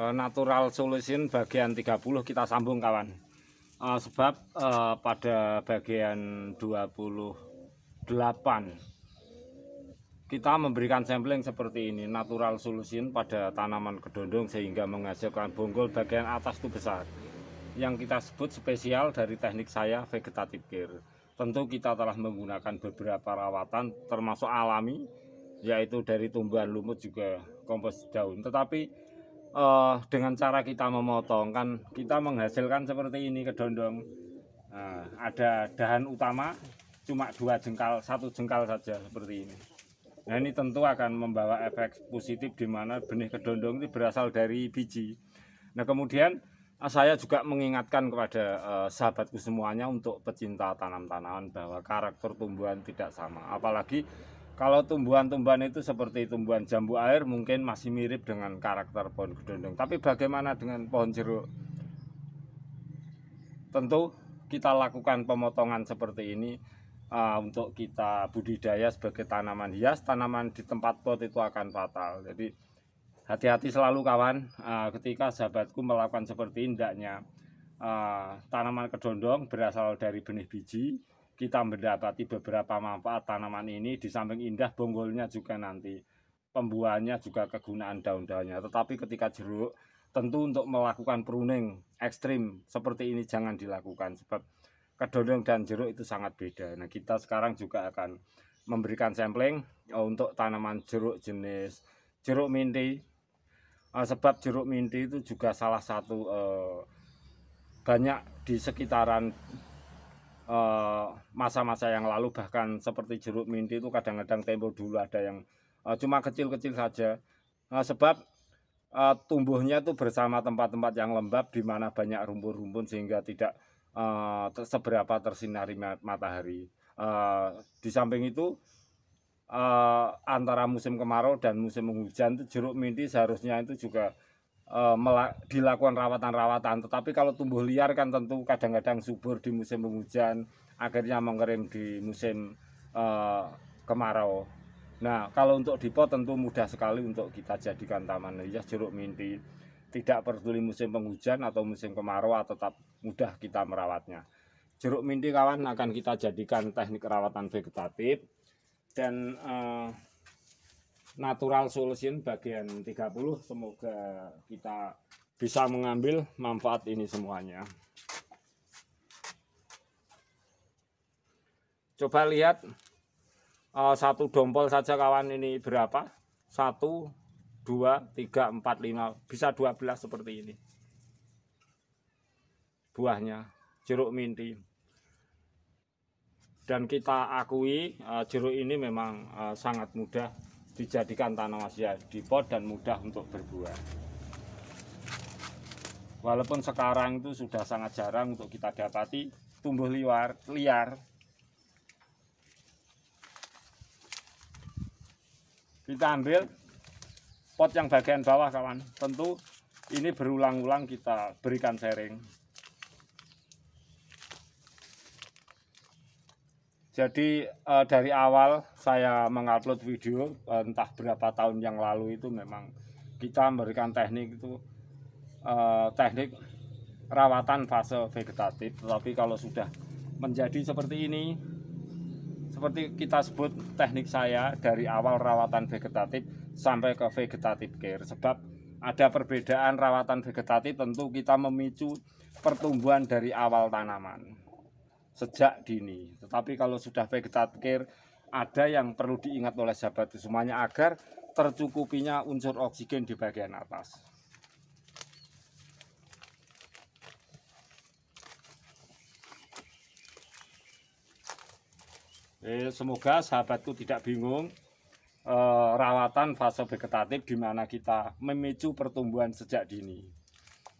Eh, natural Solution bagian 30 kita sambung kawan uh, sebab uh, pada bagian 28 kita memberikan sampling seperti ini Natural Solution pada tanaman kedondong sehingga menghasilkan bonggol bagian atas itu besar yang kita sebut spesial dari teknik saya vegetative care tentu kita telah menggunakan beberapa rawatan termasuk alami yaitu dari tumbuhan lumut juga kompos daun tetapi uh, dengan cara kita memotong kan kita menghasilkan seperti ini kedondong uh, nah, ada dahan utama cuma dua jengkal satu jengkal saja seperti ini Nah ini tentu akan membawa efek positif di mana benih kedondong itu berasal dari biji. Nah kemudian ah, saya juga mengingatkan kepada eh, sahabatku semuanya untuk pecinta tanam-tanaman bahwa karakter tumbuhan tidak sama. Apalagi kalau tumbuhan-tumbuhan itu seperti tumbuhan jambu air mungkin masih mirip dengan karakter pohon gedondong. Tapi bagaimana dengan pohon jeruk? Tentu kita lakukan pemotongan seperti ini uh, untuk kita budidaya sebagai tanaman hias. Tanaman di tempat pot itu akan fatal. Jadi hati-hati selalu kawan uh, ketika sahabatku melakukan seperti ini hendaknya uh, tanaman kedondong berasal dari benih biji kita mendapati beberapa manfaat tanaman ini di samping indah bonggolnya juga nanti pembuahannya juga kegunaan daun-daunnya tetapi ketika jeruk tentu untuk melakukan pruning ekstrim seperti ini jangan dilakukan sebab kedondong dan jeruk itu sangat beda nah kita sekarang juga akan memberikan sampling oh, untuk tanaman jeruk jenis jeruk minti ah, sebab jeruk minti itu juga salah satu eh, banyak di sekitaran Eh, masa-masa yang lalu bahkan seperti jeruk minti itu kadang-kadang tempo dulu ada yang uh, cuma kecil-kecil saja uh, sebab uh, tumbuhnya itu bersama tempat-tempat yang lembab di mana banyak rumpun-rumpun sehingga tidak uh, seberapa tersinari matahari uh, di samping itu uh, antara musim kemarau dan musim hujan itu jeruk minti seharusnya itu juga Eh, dilakukan rawatan-rawatan. Tetapi kalau tumbuh liar kan tentu kadang-kadang subur di musim penghujan, akhirnya mengering di musim eh, kemarau. Nah, kalau untuk di pot tentu mudah sekali untuk kita jadikan taman hias ya, jeruk minti. Tidak peduli musim penghujan atau musim kemarau ah, tetap mudah kita merawatnya. Jeruk minti kawan akan kita jadikan teknik rawatan vegetatif dan uh, natural solution bagian 30 semoga kita bisa mengambil manfaat ini semuanya coba lihat eh, satu dompol saja kawan ini berapa satu dua tiga empat lima bisa 12 seperti ini buahnya jeruk minti dan kita akui eh, jeruk ini memang eh, sangat mudah dijadikan tanaman hias di pot dan mudah untuk berbuah. Walaupun sekarang itu sudah sangat jarang untuk kita dapati tumbuh liar, liar. Kita ambil pot yang bagian bawah kawan. Tentu ini berulang-ulang kita berikan sharing Jadi uh, dari awal saya mengupload video entah berapa tahun yang lalu itu memang kita memberikan teknik itu uh, teknik rawatan fase vegetatif. Tetapi kalau sudah menjadi seperti ini, seperti kita sebut teknik saya dari awal rawatan vegetatif sampai ke vegetatif care. Sebab ada perbedaan rawatan vegetatif tentu kita memicu pertumbuhan dari awal tanaman sejak dini. Tetapi kalau sudah vegetatif ada yang perlu diingat oleh sahabat semuanya agar tercukupinya unsur oksigen di bagian atas. Eh, semoga sahabatku tidak bingung eh, rawatan fase vegetatif di mana kita memicu pertumbuhan sejak dini.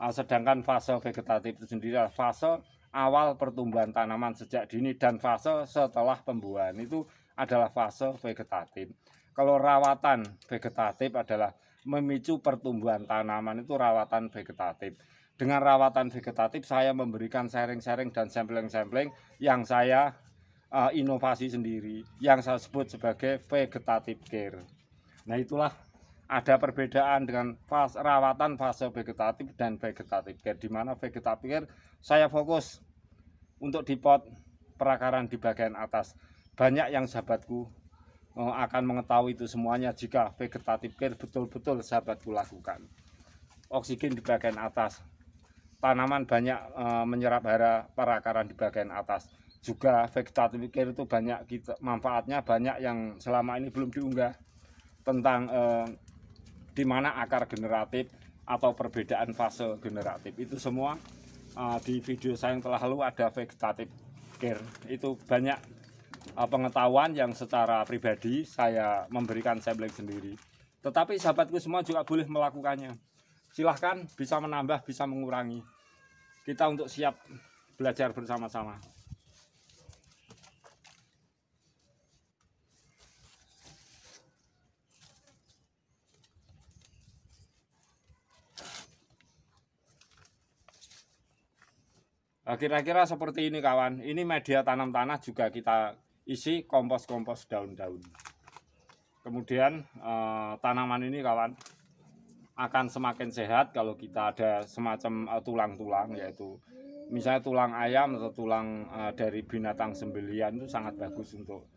Ah, sedangkan fase vegetatif itu sendiri adalah fase awal pertumbuhan tanaman sejak dini dan fase setelah pembuahan itu adalah fase vegetatif. Kalau rawatan vegetatif adalah memicu pertumbuhan tanaman itu rawatan vegetatif. Dengan rawatan vegetatif saya memberikan sharing-sharing dan sampling-sampling yang saya uh, inovasi sendiri yang saya sebut sebagai vegetative care. Nah itulah ada perbedaan dengan fase, rawatan fase vegetatif dan vegetatif care di mana vegetatif care saya fokus untuk di pot perakaran di bagian atas banyak yang sahabatku eh, akan mengetahui itu semuanya jika vegetatif care betul-betul sahabatku lakukan oksigen di bagian atas tanaman banyak eh, menyerap hara perakaran di bagian atas juga vegetatif care itu banyak kita manfaatnya banyak yang selama ini belum diunggah tentang eh, di mana akar generatif atau perbedaan fase generatif itu semua uh, di video saya yang telah lalu ada vegetatif care itu banyak uh, pengetahuan yang secara pribadi saya memberikan sampling sendiri tetapi sahabatku semua juga boleh melakukannya silahkan bisa menambah bisa mengurangi kita untuk siap belajar bersama-sama Nah, kira-kira seperti ini kawan ini media tanam tanah juga kita isi kompos-kompos daun-daun kemudian eh, tanaman ini kawan akan semakin sehat kalau kita ada semacam eh, tulang-tulang yaitu misalnya tulang ayam atau tulang eh, dari binatang sembelian itu sangat bagus untuk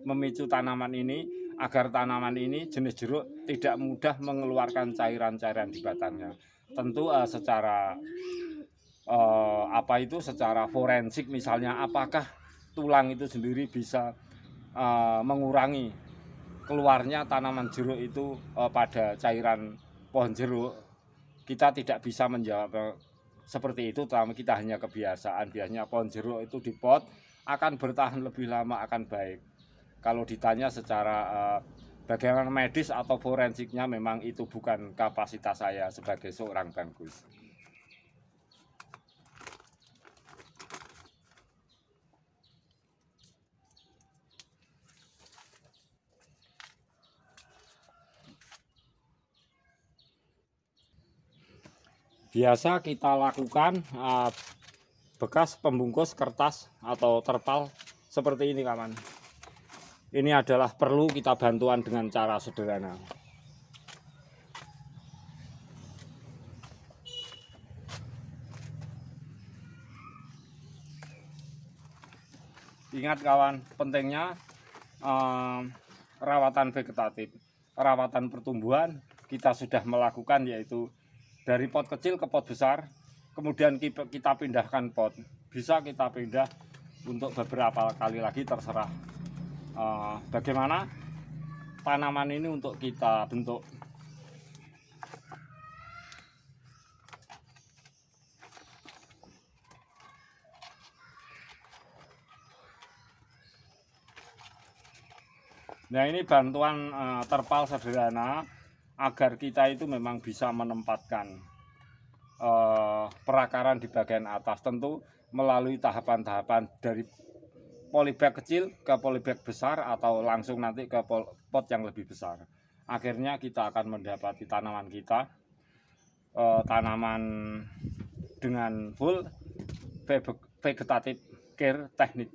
memicu tanaman ini agar tanaman ini jenis jeruk tidak mudah mengeluarkan cairan-cairan di batangnya. Tentu uh, secara apa itu secara forensik misalnya apakah tulang itu sendiri bisa uh, mengurangi keluarnya tanaman jeruk itu uh, pada cairan pohon jeruk kita tidak bisa menjawab seperti itu tapi kita hanya kebiasaan biasanya pohon jeruk itu di pot akan bertahan lebih lama akan baik kalau ditanya secara uh, bagaimana medis atau forensiknya memang itu bukan kapasitas saya sebagai seorang bangkus biasa kita lakukan uh, bekas pembungkus kertas atau terpal seperti ini kawan ini adalah perlu kita bantuan dengan cara sederhana ingat kawan pentingnya eh, rawatan vegetatif rawatan pertumbuhan kita sudah melakukan yaitu dari pot kecil ke pot besar kemudian kita pindahkan pot bisa kita pindah untuk beberapa kali lagi terserah uh, bagaimana tanaman ini untuk kita bentuk Nah ini bantuan uh, terpal sederhana agar kita itu memang bisa menempatkan uh, perakaran di bagian atas tentu melalui tahapan-tahapan dari polybag kecil ke polybag besar atau langsung nanti ke pot yang lebih besar akhirnya kita akan mendapati tanaman kita uh, tanaman dengan full vegetative care teknik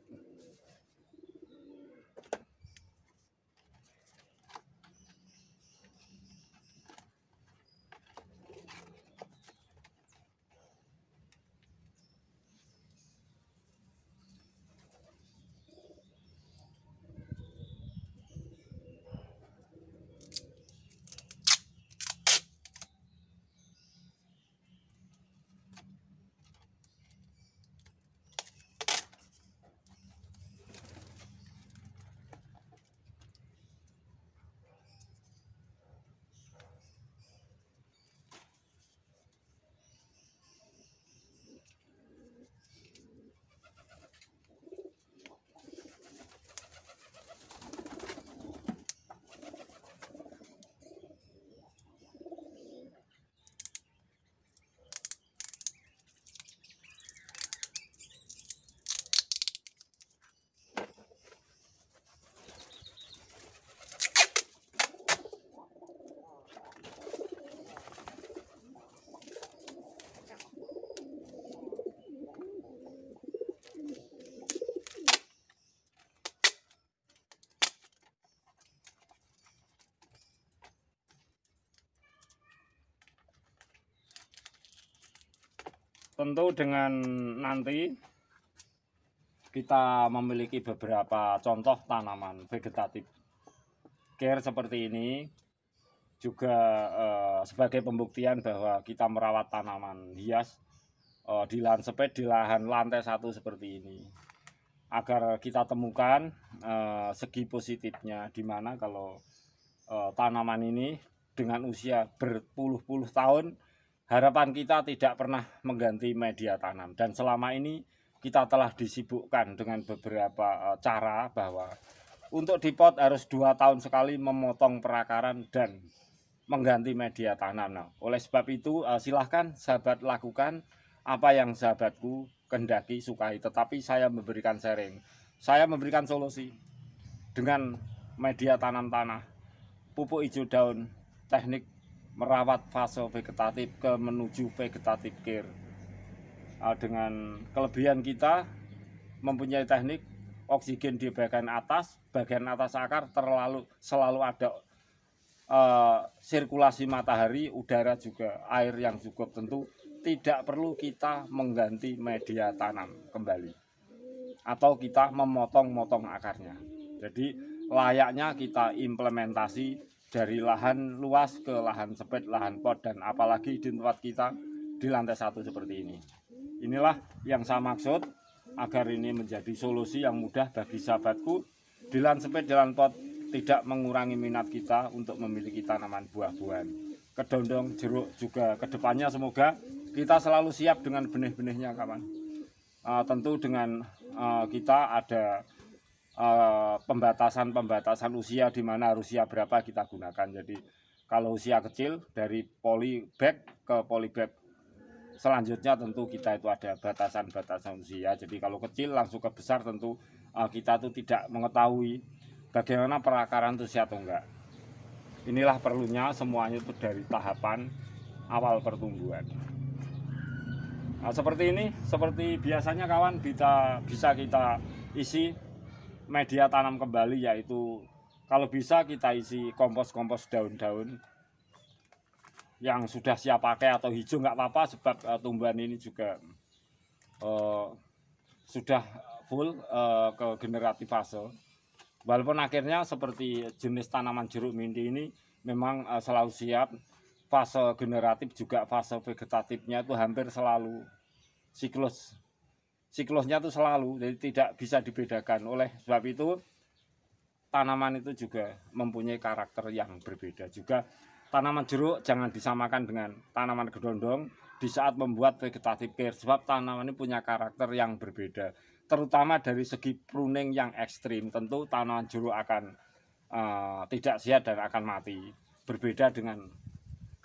tentu dengan nanti kita memiliki beberapa contoh tanaman vegetatif care seperti ini juga eh, sebagai pembuktian bahwa kita merawat tanaman hias eh, di lansepet di lahan lantai satu seperti ini agar kita temukan eh, segi positifnya di mana kalau eh, tanaman ini dengan usia berpuluh-puluh tahun harapan kita tidak pernah mengganti media tanam dan selama ini kita telah disibukkan dengan beberapa eh, cara bahwa untuk di pot harus dua tahun sekali memotong perakaran dan mengganti media tanam. Nah, oleh sebab itu eh, silahkan sahabat lakukan apa yang sahabatku kendaki sukai tetapi saya memberikan sharing saya memberikan solusi dengan media tanam tanah pupuk hijau daun teknik merawat fase vegetatif ke menuju vegetatif care ah, dengan kelebihan kita mempunyai teknik oksigen di bagian atas bagian atas akar terlalu selalu ada uh, sirkulasi matahari udara juga air yang cukup tentu tidak perlu kita mengganti media tanam kembali atau kita memotong-motong akarnya jadi layaknya kita implementasi dari lahan luas ke lahan sempit, lahan pot dan apalagi di tempat kita di lantai satu seperti ini. Inilah yang saya maksud agar ini menjadi solusi yang mudah bagi sahabatku di lahan sempit, di lahan pot tidak mengurangi minat kita untuk memiliki tanaman buah-buahan. Kedondong, jeruk juga kedepannya semoga kita selalu siap dengan benih-benihnya kawan. Uh, tentu dengan uh, kita ada Eh, pembatasan-pembatasan uh, usia di mana usia berapa kita gunakan. Jadi kalau usia kecil dari polybag ke polybag selanjutnya tentu kita itu ada batasan-batasan usia. Jadi kalau kecil langsung ke besar tentu uh, kita itu tidak mengetahui bagaimana perakaran itu atau enggak. Inilah perlunya semuanya itu dari tahapan awal pertumbuhan. Nah, seperti ini, seperti biasanya kawan kita bisa kita isi media tanam kembali yaitu kalau bisa kita isi kompos-kompos daun-daun yang sudah siap pakai atau hijau nggak apa-apa sebab uh, tumbuhan ini juga uh, sudah full uh, ke generatif fase walaupun akhirnya seperti jenis tanaman jeruk mindi ini memang uh, selalu siap fase generatif juga fase vegetatifnya itu hampir selalu siklus siklusnya itu selalu jadi tidak bisa dibedakan oleh sebab itu tanaman itu juga mempunyai karakter yang berbeda juga tanaman jeruk jangan disamakan dengan tanaman gedondong di saat membuat vegetative care sebab tanaman ini punya karakter yang berbeda terutama dari segi pruning yang ekstrim tentu tanaman jeruk akan uh, tidak sehat dan akan mati berbeda dengan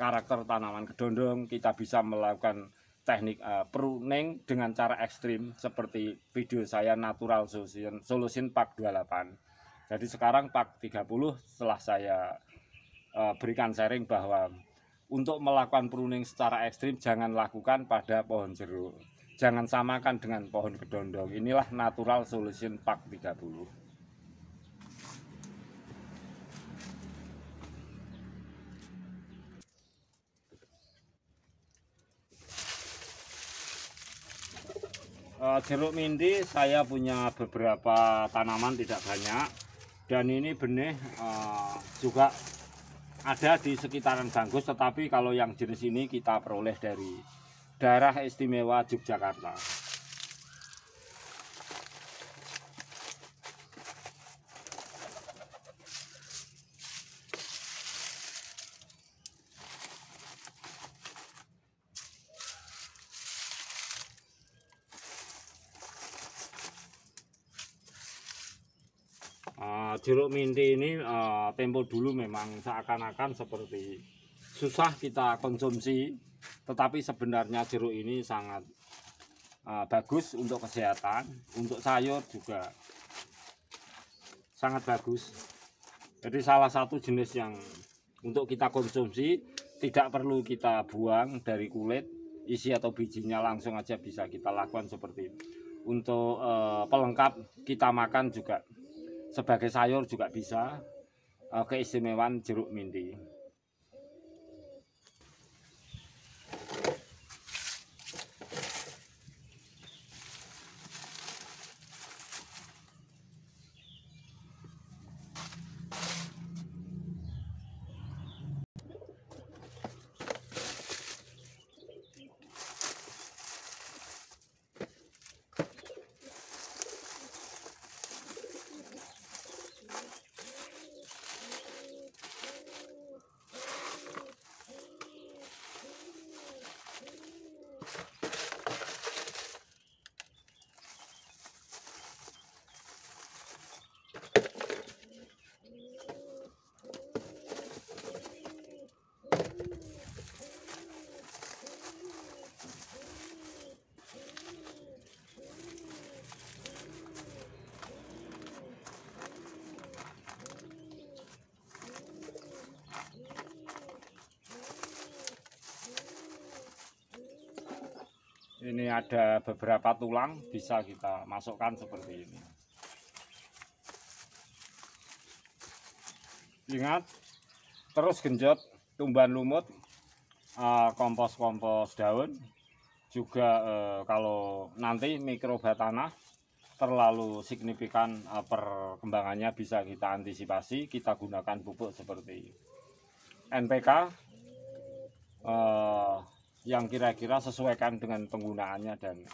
karakter tanaman gedondong kita bisa melakukan teknik uh, pruning dengan cara ekstrim seperti video saya natural solution, solution pak 28 jadi sekarang pak 30 setelah saya uh, berikan sharing bahwa untuk melakukan pruning secara ekstrim jangan lakukan pada pohon jeruk jangan samakan dengan pohon kedondong inilah natural solution pak 30 Eh, jeruk mindi saya punya beberapa tanaman tidak banyak dan ini benih eh, juga ada di sekitaran Ganggus tetapi kalau yang jenis ini kita peroleh dari daerah istimewa Yogyakarta jeruk minti ini uh, tempo dulu memang seakan-akan seperti susah kita konsumsi tetapi sebenarnya jeruk ini sangat uh, bagus untuk kesehatan untuk sayur juga sangat bagus jadi salah satu jenis yang untuk kita konsumsi tidak perlu kita buang dari kulit isi atau bijinya langsung aja bisa kita lakukan seperti ini. untuk uh, pelengkap kita makan juga sebagai sayur juga bisa. Keistimewaan jeruk mindi. ini ada beberapa tulang bisa kita masukkan seperti ini ingat terus genjot tumbuhan lumut eh, kompos-kompos daun juga eh, kalau nanti mikroba tanah terlalu signifikan eh, perkembangannya bisa kita antisipasi kita gunakan pupuk seperti NPK yang kira-kira sesuaikan dengan penggunaannya dan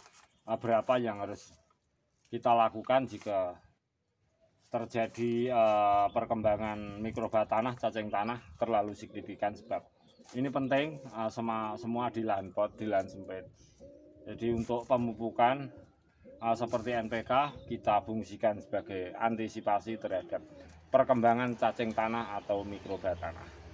eh, berapa yang harus kita lakukan jika terjadi eh, perkembangan mikroba tanah cacing tanah terlalu signifikan sebab ini penting eh, sama semua di lahan pot di lahan sempit jadi untuk pemupukan seperti NPK kita fungsikan sebagai antisipasi terhadap perkembangan cacing tanah atau mikroba tanah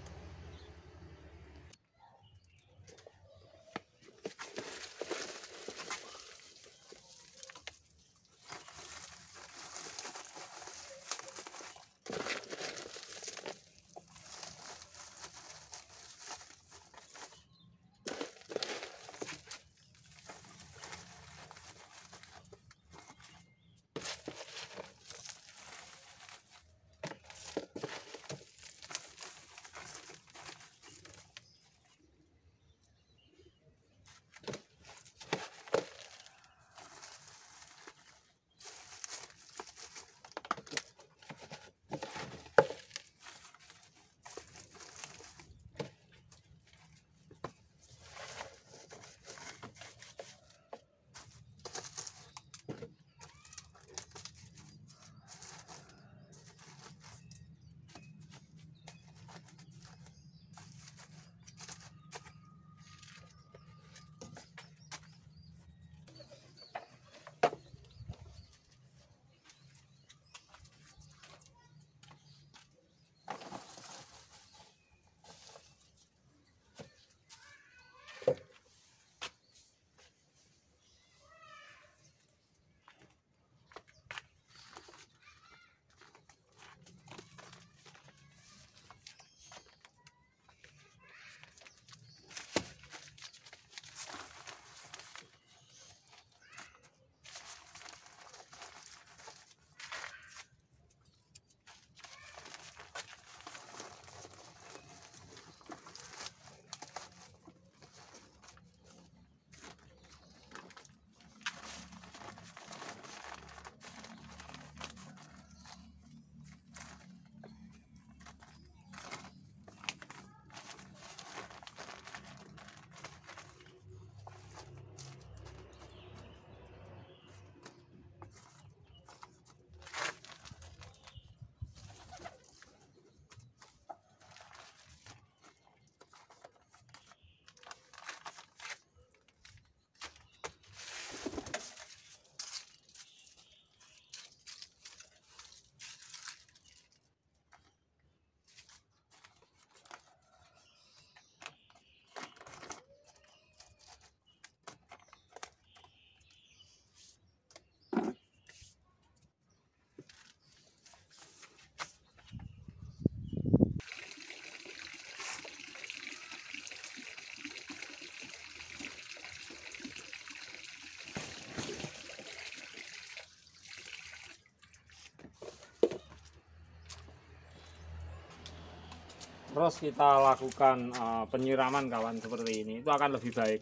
terus kita lakukan uh, penyiraman kawan seperti ini itu akan lebih baik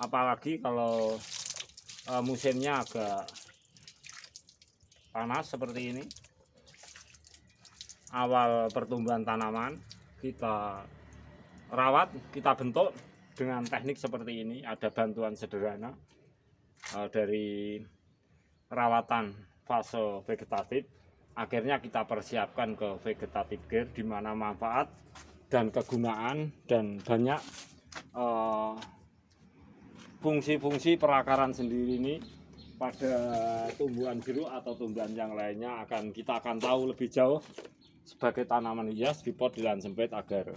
apalagi kalau uh, musimnya agak panas seperti ini awal pertumbuhan tanaman kita rawat kita bentuk dengan teknik seperti ini ada bantuan sederhana uh, dari rawatan fase vegetatif akhirnya kita persiapkan ke vegetatif gear di mana manfaat dan kegunaan dan banyak eh, fungsi-fungsi uh, perakaran sendiri ini pada tumbuhan biru atau tumbuhan yang lainnya akan kita akan tahu lebih jauh sebagai tanaman hias di pot di sempit agar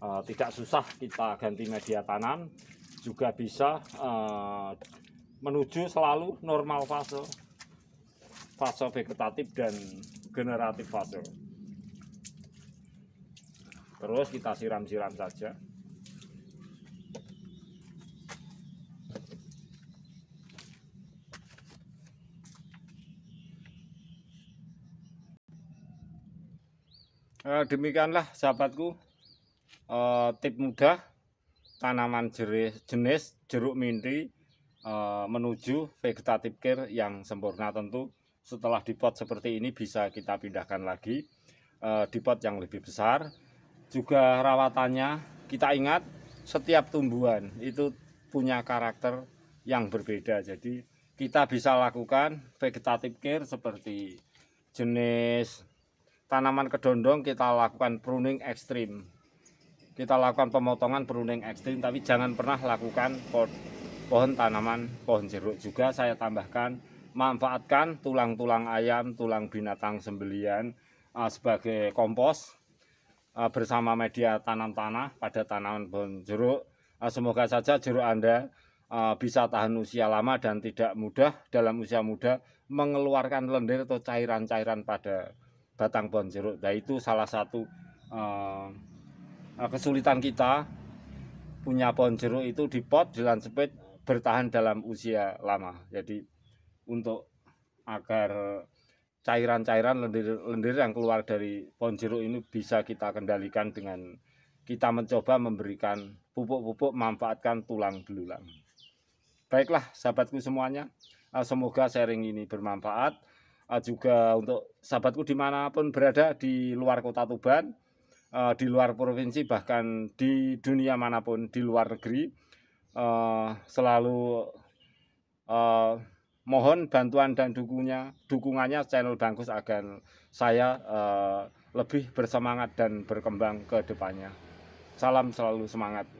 uh, tidak susah kita ganti media tanam juga bisa uh, menuju selalu normal fase fase vegetatif dan generatif fase. Terus kita siram-siram saja. Eh, demikianlah sahabatku eh, tip mudah tanaman jenis, jenis jeruk mintri eh, menuju vegetative care yang sempurna tentu setelah di pot seperti ini bisa kita pindahkan lagi uh, di pot yang lebih besar juga rawatannya kita ingat setiap tumbuhan itu punya karakter yang berbeda jadi kita bisa lakukan vegetative care seperti jenis tanaman kedondong kita lakukan pruning ekstrim kita lakukan pemotongan pruning ekstrim tapi jangan pernah lakukan pohon tanaman pohon jeruk juga saya tambahkan manfaatkan tulang-tulang ayam, tulang binatang sembelian eh, sebagai kompos eh, bersama media tanam tanah pada tanaman pohon jeruk. Eh, semoga saja jeruk Anda bisa tahan usia lama dan tidak mudah dalam usia muda mengeluarkan lendir atau cairan-cairan pada batang pohon jeruk. Nah, itu salah satu kesulitan kita punya pohon jeruk itu di pot di lansepit bertahan dalam usia lama. Jadi untuk agar cairan-cairan lendir-lendir yang keluar dari pohon jeruk ini bisa kita kendalikan dengan kita mencoba memberikan pupuk-pupuk manfaatkan tulang belulang. Baiklah sahabatku semuanya, eh, semoga sharing ini bermanfaat. Eh, juga untuk sahabatku dimanapun berada di luar kota Tuban, eh, di luar provinsi, bahkan di dunia manapun, di luar negeri, selalu Mohon bantuan dan dukungnya dukungannya channel Bangkus agar saya uh, lebih bersemangat dan berkembang ke depannya. Salam selalu semangat.